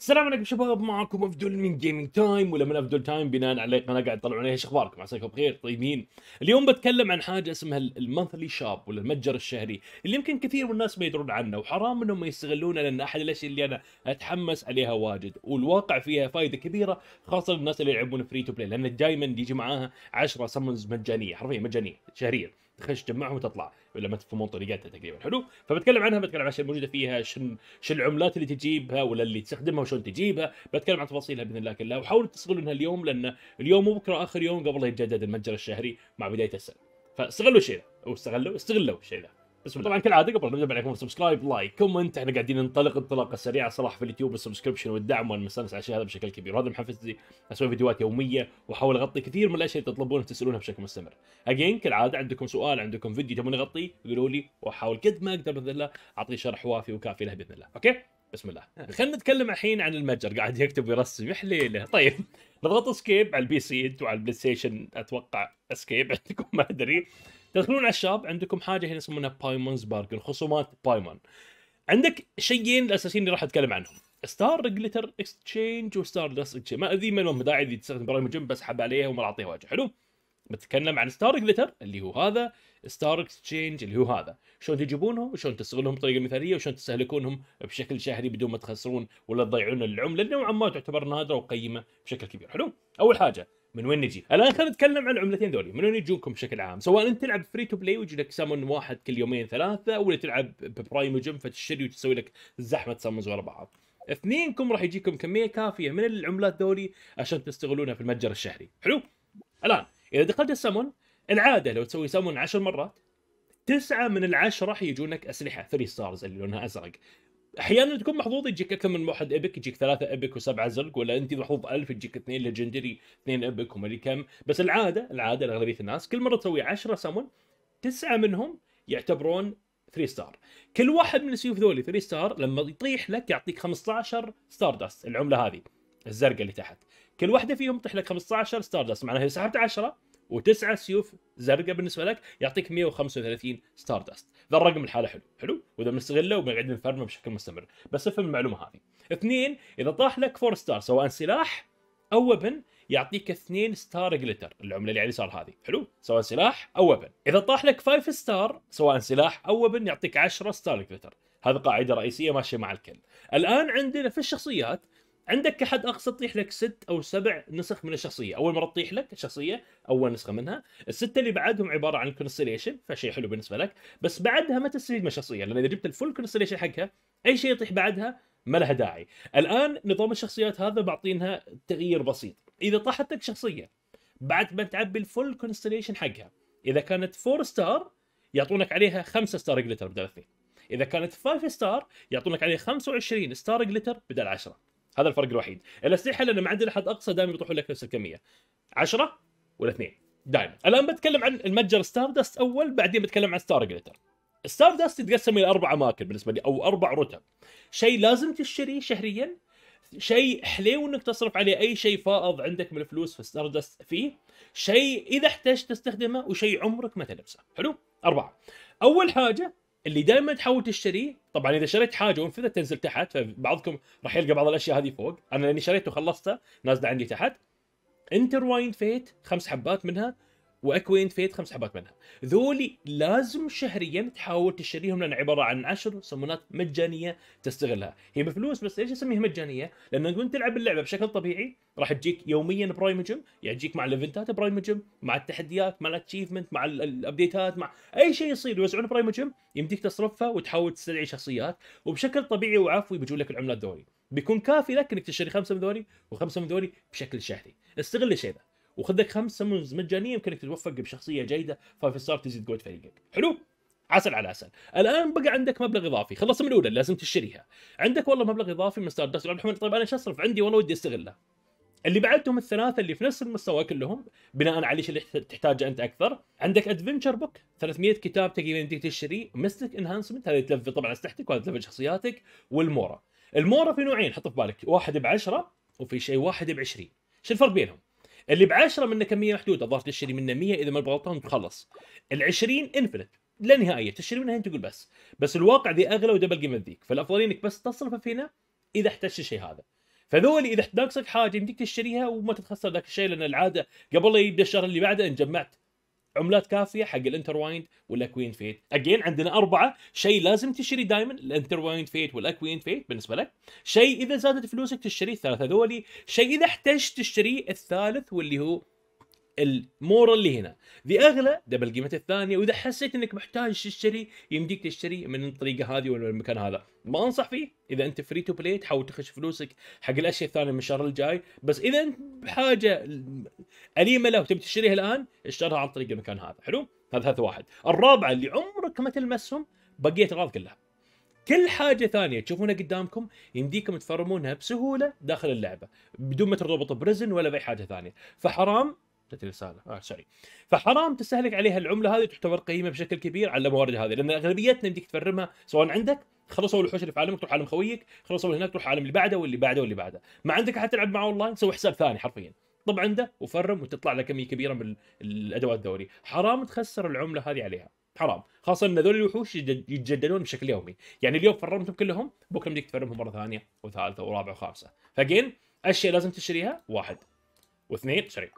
السلام عليكم شباب معكم افدل من جيمنج تايم ولا من افدل تايم بناء على قناه قاعد تطلعون عليها ايش اخباركم عساكم بخير طيبين اليوم بتكلم عن حاجه اسمها المنثلي شاب ولا المتجر الشهري اللي يمكن كثير من الناس ما يدرون عنه وحرام انهم ما يستغلونه لان احد الاشياء اللي انا اتحمس عليها واجد والواقع فيها فائده كبيره خاصه للناس اللي يلعبون فري تو بلاي لان دائما يجي معاها 10 سمونز مجانيه حرفيا مجانيه شهريا تخش تجمعهم وتطلع لما تفهمون طريقتها تقريبا حلو فبتكلم عنها بتكلم عن الاشياء الموجوده فيها شن شو العملات اللي تجيبها ولا اللي تستخدمها وشلون تجيبها بتكلم عن تفاصيلها باذن الله كلها وحاول تصقلونها اليوم لان اليوم وبكره اخر يوم قبل لا يتجدد المتجر الشهري مع بدايه السنه فاستغلوا الشيء ذا او استغلوا استغلوا الشيء ده بسم الله طبعا كالعاده قبل نبدا عليكم سبسكرايب لايك كومنت احنا قاعدين ننطلق انطلاقه سريعه صراحه في اليوتيوب السبسكربشن والدعم وانا على الشيء هذا بشكل كبير وهذا محفزني اسوي فيديوهات يوميه واحاول اغطي كثير من الاشياء اللي تطلبونها تسالونها بشكل مستمر اجين كالعاده عندكم سؤال عندكم فيديو تبون اغطيه قولوا لي واحاول قد ما اقدر باذن الله اعطيه شرح وافي وكافي له باذن الله اوكي بسم الله آه. خلينا نتكلم الحين عن المتجر قاعد يكتب ويرسم يا حليله طيب نضغط اسكيب على البي سي انتم على البلاي ستيشن اتوقع اسكيب عندكم ما ادري تدخلون على الشاب عندكم حاجه هنا يسمونها بايمونز بارجن خصومات بايمون عندك شيئين الاساسيين اللي راح اتكلم عنهم ستار جلتر اكستشينج وستار دست اكستشينج ما ادري من لهم داعي اللي تستخدم برامج حب عليها وما اعطيها وجه حلو بتكلم عن ستار جلتر اللي هو هذا ستار اكستشينج اللي هو هذا شلون تجيبونهم وشلون تستغلهم بطريقه مثاليه وشلون تستهلكونهم بشكل شهري بدون ما تخسرون ولا تضيعون العمله نوعا ما تعتبر نادره وقيمه بشكل كبير حلو اول حاجه من وين نجي؟ الان خلينا نتكلم عن العملتين ذولي، من وين يجونكم بشكل عام؟ سواء انت تلعب فري تو بلاي ويجي لك سامون واحد كل يومين ثلاثه ولا تلعب ببرايم وجيم فتشتري وتسوي لك زحمه سامونز ورا بعض. اثنينكم راح يجيكم كميه كافيه من العملات ذولي عشان تستغلونها في المتجر الشهري، حلو؟ الان اذا دخلت السامون العاده لو تسوي سامون 10 مرات تسعة من العشرة راح يجونك أسلحة ثري ستارز اللي لونها أزرق احيانا تكون محظوظ يجيك اكثر من واحد ايبك يجيك ثلاثه ايبك وسبعه زرق ولا انت محظوظ ألف يجيك اثنين ليجندري اثنين ايبك وما كم بس العاده العاده لاغلبيه الناس كل مره تسوي 10 سمون تسعه منهم يعتبرون 3 ستار كل واحد من السيوف ذولي 3 ستار لما يطيح لك يعطيك 15 ستار داست العمله هذه الزرقاء اللي تحت كل واحده فيهم تطيح لك 15 ستار داست معناها سحبت 10 وتسعه سيوف زرقاء بالنسبه لك يعطيك 135 ستار داست ذا الرقم لحاله حلو حلو واذا بنستغله وبنقعد نفرمه بشكل مستمر بس افهم المعلومه هذه اثنين اذا طاح لك فور ستار سواء سلاح او وبن يعطيك اثنين ستار جلتر العمله اللي على اليسار هذه حلو سواء سلاح او وبن اذا طاح لك 5 ستار سواء سلاح او وبن يعطيك 10 ستار جلتر هذه قاعده رئيسيه ماشيه مع الكل الان عندنا في الشخصيات عندك كحد اقصى تطيح لك ست او سبع نسخ من الشخصيه، اول مره تطيح لك الشخصيه اول نسخه منها، السته اللي بعدهم عباره عن كونستليشن فشيء حلو بالنسبه لك، بس بعدها ما تستفيد من الشخصيه لان اذا جبت الفول كونستليشن حقها اي شيء يطيح بعدها ما لها داعي. الان نظام الشخصيات هذا بعطينها تغيير بسيط، اذا طاحت لك شخصيه بعد ما تعبي الفول كونستليشن حقها، اذا كانت فور ستار يعطونك عليها خمسه ستار جلتر بدل اثنين. اذا كانت 5 ستار يعطونك عليها 25 ستار جلتر بدل 10 هذا الفرق الوحيد الاسلحه لان ما عندنا حد اقصى دائما بيطيحوا لك نفس الكميه 10 ولا 2 دائما الان بتكلم عن المتجر ستار داست اول بعدين بتكلم عن ستار جليتر ستار داست يتقسم الى اربع اماكن بالنسبه لي او اربع رتب شيء لازم تشتريه شهريا شيء حليو انك تصرف عليه اي شيء فائض عندك من الفلوس في ستار داست فيه شيء اذا احتجت تستخدمه وشيء عمرك ما تلبسه حلو اربعه اول حاجه اللي دائما تحاول تشتريه طبعا اذا شريت حاجه وانفذت تنزل تحت فبعضكم راح يلقى بعض الاشياء هذه فوق انا لاني شريته وخلصته نازله عندي تحت انتر وايند فيت خمس حبات منها واكوين فيت خمس حبات منها ذولي لازم شهريا تحاول تشتريهم لان عباره عن عشر سمونات مجانيه تستغلها هي بفلوس بس ليش اسميها مجانيه لان وانت تلعب اللعبه بشكل طبيعي راح تجيك يوميا برايمجم يعني تجيك مع الايفنتات برايمجم مع التحديات مع الاتشيفمنت مع الابديتات مع اي شيء يصير يوزعون برايمجم يمديك تصرفها وتحاول تستدعي شخصيات وبشكل طبيعي وعفوي بيجوا لك العملات ذولي بيكون كافي لك انك تشتري خمسه من ذولي وخمسه من ذولي بشكل شهري استغل الشيء ذا وخذ لك خمس سمونز مجانيه يمكنك تتوفق بشخصيه جيده فايف ستار تزيد قوه فريقك حلو عسل على عسل الان بقى عندك مبلغ اضافي خلصت من الاولى لازم تشتريها عندك والله مبلغ اضافي من ستار دست عبد طيب انا ايش اصرف عندي والله ودي استغله اللي بعدهم الثلاثه اللي في نفس المستوى كلهم بناء على ايش اللي تحتاجه انت اكثر عندك ادفنشر بوك 300 كتاب تقريبا يمديك تشتري ميستيك انهانسمنت هذه تلفي طبعا اسلحتك وهذه تلفي شخصياتك والمورا المورا في نوعين حط في بالك واحد ب 10 وفي شيء واحد ب 20 شو الفرق بينهم اللي ب 10 منه كميه محدوده الظاهر تشتري منه 100 اذا ما غلطان تخلص ال 20 انفنت لا نهائيه تشتري منها انت تقول بس بس الواقع ذي اغلى ودبل قيمه ذيك فالافضل انك بس تصرفه فينا اذا احتجت الشيء هذا فذول اذا ناقصك حاجه يمديك تشتريها وما تتخسر ذاك الشيء لان العاده قبل لا يبدا الشهر اللي بعده ان جمعت عملات كافيه حق الانتر وايند والاكوين فيت اجين عندنا اربعه شيء لازم تشتري دائما الانتر وايند فيت والاكوين فيت بالنسبه لك شيء اذا زادت فلوسك تشتري الثلاثه ذولي شيء اذا احتجت تشتري الثالث واللي هو المورال اللي هنا ذي اغلى دبل قيمته الثانيه واذا حسيت انك محتاج تشتري يمديك تشتري من الطريقه هذه ولا المكان هذا ما انصح فيه اذا انت فري تو بلاي تحاول تخش فلوسك حق الاشياء الثانيه من الشهر الجاي بس اذا انت بحاجه اليمه له وتبي تشتريها الان اشترها عن طريق المكان هذا حلو هذا هذا واحد الرابعه اللي عمرك ما تلمسهم بقيه الاغراض كلها كل حاجه ثانيه تشوفونها قدامكم يمديكم تفرمونها بسهوله داخل اللعبه بدون ما ترتبط برزن ولا باي حاجه ثانيه فحرام جتني رساله اه سوري فحرام تستهلك عليها العمله هذه تعتبر قيمه بشكل كبير على الموارد هذه لان اغلبيتنا يمديك تفرمها سواء عندك خلصوا الوحوش اللي في عالمك تروح عالم خويك خلصوا هناك تروح عالم اللي بعده واللي بعده واللي بعده ما عندك حتى تلعب معه اونلاين سوي حساب ثاني حرفيا طب عنده وفرم وتطلع له كميه كبيره من الادوات الدوري حرام تخسر العمله هذه عليها حرام خاصه ان هذول الوحوش يتجددون بشكل يومي يعني اليوم فرمتهم كلهم بكره بدك تفرمهم مره ثانيه وثالثه ورابعه وخامسه فجين اشياء لازم تشتريها واحد واثنين شريك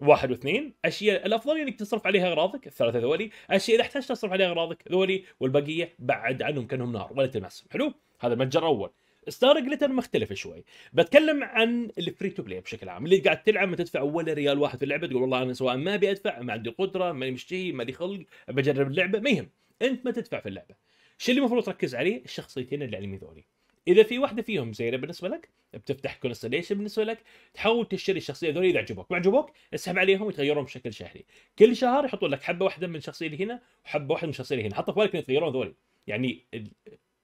واحد واثنين اشياء الافضل انك تصرف عليها اغراضك الثلاثه ذولي اشياء اذا احتاجت تصرف عليها اغراضك ذولي والبقيه بعد عنهم كانهم نار ولا تلمسهم حلو هذا المتجر الاول ستار جلتر مختلف شوي بتكلم عن الفري تو بلاي بشكل عام اللي قاعد تلعب ما تدفع ولا ريال واحد في اللعبه تقول والله انا سواء ما ابي ادفع ما عندي قدره ماني مشتهي ما لي خلق بجرب اللعبه ما يهم انت ما تدفع في اللعبه الشيء اللي المفروض تركز عليه الشخصيتين اللي على اليمين ذولي اذا في واحده فيهم زينه بالنسبه لك بتفتح كونستليشن بالنسبه لك تحاول تشتري الشخصيه ذول اذا عجبوك ما عجبوك اسحب عليهم يتغيرون بشكل شهري كل شهر يحطون لك حبه واحده من الشخصيه اللي هنا وحبه واحده من الشخصيه اللي هنا حط في بالك يتغيرون ذول يعني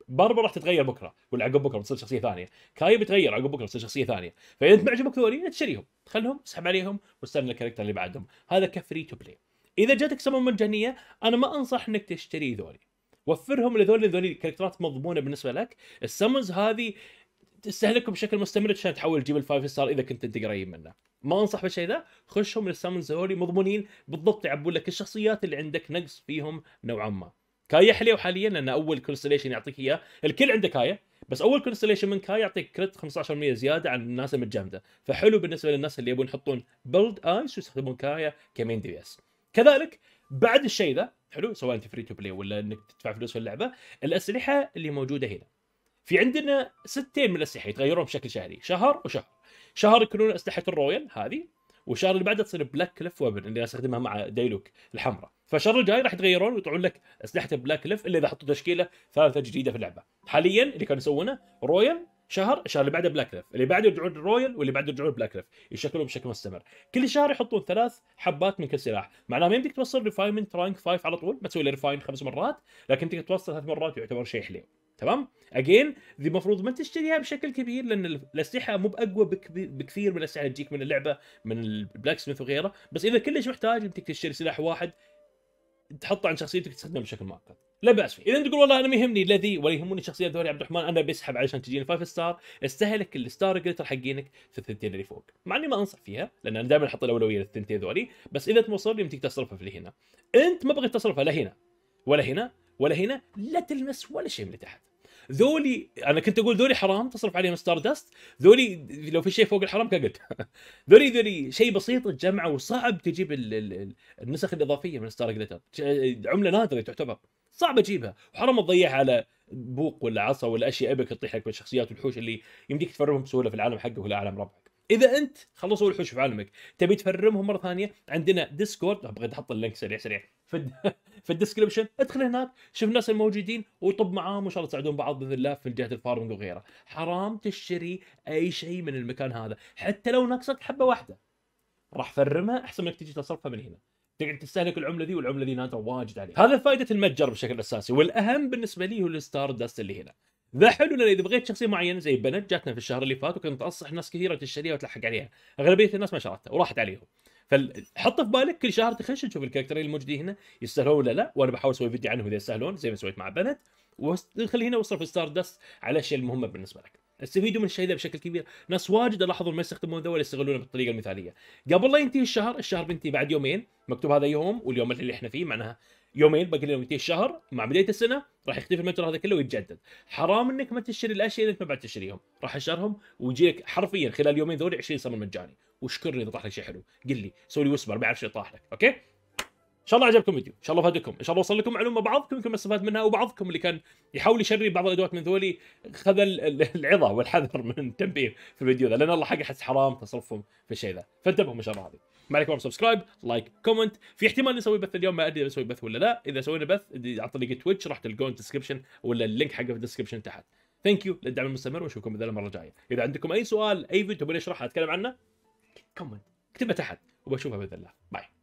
بربر راح تتغير بكره ولا عقب بكره بتصير شخصيه ثانيه كاي بتغير عقب بكره بتصير شخصيه ثانيه فاذا انت ما عجبك ذولي تشتريهم تخليهم اسحب عليهم واستنى الكاركتر اللي بعدهم هذا كفري تو بلاي اذا جاتك سمو مجانيه انا ما انصح انك تشتري ذولي وفرهم لذول ذول الكاركترات مضمونه بالنسبه لك السمنز هذه تستهلكهم بشكل مستمر عشان تحول تجيب الفايف ستار اذا كنت انت قريب منه ما انصح بالشيء ذا خشهم للسامونز هذول هولي مضمونين بالضبط يعبون لك الشخصيات اللي عندك نقص فيهم نوعا ما كايا حليو حاليا لان اول كونستليشن يعطيك اياه الكل عنده كايا بس اول كونستليشن من كايا يعطيك كريت 15% زياده عن الناس المتجمده فحلو بالنسبه للناس اللي يبون يحطون بيلد ايس ويستخدمون كايا كمين دي اس كذلك بعد الشيء ذا حلو سواء انت فري تو بلاي ولا انك تدفع فلوس في اللعبه الاسلحه اللي موجوده هنا في عندنا ستين من الاسلحه يتغيرون بشكل شهري شهر وشهر شهر يكونون اسلحه الرويال هذه والشهر اللي بعده تصير بلاك كليف وابن اللي استخدمها مع ديلوك الحمراء فالشهر الجاي راح يتغيرون ويطلعون لك اسلحه بلاك كليف الا اذا حطوا تشكيله ثالثه جديده في اللعبه حاليا اللي كانوا يسوونه رويال شهر الشهر اللي بعده بلاك ليف اللي بعده يرجعون رويال واللي بعده يرجعون بلاك ليف يشكلون بشكل مستمر كل شهر يحطون ثلاث حبات من كل سلاح معناه ما يمديك توصل ريفاينمنت رانك 5 على طول ما تسوي ريفاين خمس مرات لكن تقدر توصل ثلاث مرات يعتبر شيء حلو تمام اجين ذي المفروض ما تشتريها بشكل كبير لان الاسلحه مو باقوى بكثير من الاسلحه اللي تجيك من اللعبه من البلاك سميث وغيره بس اذا كلش محتاج يمديك تشتري سلاح واحد تحطه عن شخصيتك تستخدمه بشكل مؤقت لا باس فيه اذا تقول والله انا ما يهمني الذي ولا يهمني شخصيات دوري عبد الرحمن انا بسحب علشان تجيني فايف ستار استهلك الستار جريتر حقينك في الثنتين اللي فوق مع اني ما انصح فيها لان انا دائما احط الاولويه للثنتين ذولي بس اذا توصل لي يمديك تصرفها في اللي هنا انت ما بغيت تصرفها لا هنا ولا هنا ولا هنا لا تلمس ولا شيء من اللي تحت ذولي انا كنت اقول ذولي حرام تصرف عليهم ستار دست ذولي لو في شيء فوق الحرام كقد ذولي ذولي شيء بسيط تجمعه وصعب تجيب النسخ الاضافيه من ستار جليتر عمله نادره تعتبر صعب اجيبها وحرام تضيعها على بوق ولا عصا ولا اشياء ابك تطيح لك بالشخصيات والحوش اللي يمديك تفرمهم بسهوله في العالم حقه ولا عالم ربعك اذا انت خلصوا الحوش في عالمك تبي تفرمهم مره ثانيه عندنا ديسكورد بغيت احط اللينك سريع سريع في في الديسكربشن ادخل هناك شوف الناس الموجودين وطب معاهم وان شاء الله تساعدون بعض باذن الله في جهه الفارمنج وغيره حرام تشتري اي شيء من المكان هذا حتى لو ناقصك حبه واحده راح فرمها احسن انك تجي تصرفها من هنا تقعد تستهلك العمله ذي والعمله ذي نادره واجد عليها هذا فائده المتجر بشكل اساسي والاهم بالنسبه لي هو الستار داست اللي هنا ذا حلو لان اذا بغيت شخصيه معينه زي بنت جاتنا في الشهر اللي فات وكنت اصح ناس كثيره تشتريها وتلحق عليها اغلبيه الناس ما شرتها وراحت عليهم فحط في بالك كل شهر تخش تشوف الكاركتر الموجودين هنا يستاهلون ولا لا وانا بحاول اسوي فيديو عنهم اذا يستاهلون زي ما سويت مع بنت وخلي هنا وصرف ستار داست على الاشياء المهمه بالنسبه لك استفيدوا من الشيء ذا بشكل كبير، ناس واجد الاحظوا ما يستخدمون ذا ولا يستغلونه بالطريقه المثاليه، قبل لا ينتهي الشهر، الشهر بينتهي بعد يومين، مكتوب هذا يوم واليوم اللي احنا فيه معناها يومين باقي لهم ينتهي الشهر مع بدايه السنه راح يختفي المتجر هذا كله ويتجدد، حرام انك ما تشتري الاشياء اللي انت ما بعد تشتريهم، راح اشترهم ويجيك حرفيا خلال يومين ذولي 20 صمم مجاني، واشكرني اذا طاح لك شيء حلو، قل لي سوي لي وسبر ما اعرف شو طاح لك، اوكي؟ ان شاء الله عجبكم الفيديو ان شاء الله فادكم ان شاء الله وصل لكم معلومه بعضكم يمكن استفاد منها وبعضكم اللي كان يحاول يشري بعض الادوات من ذولي خذ العظه والحذر من التنبيه في الفيديو ذا لان الله حق احس حرام تصرفهم في الشيء ذا فانتبهوا ان شاء الله هذه ما عليكم سبسكرايب لايك كومنت في احتمال نسوي بث اليوم ما ادري بسوي بث ولا لا اذا سوينا بث عن طريق تويتش راح تلقون الديسكربشن ولا اللينك حقه في الديسكربشن تحت ثانك يو للدعم المستمر ونشوفكم باذن المره الجايه اذا عندكم اي سؤال اي فيديو تبون اشرحه اتكلم عنه كومنت اكتبه تحت وبشوفها باذن الله باي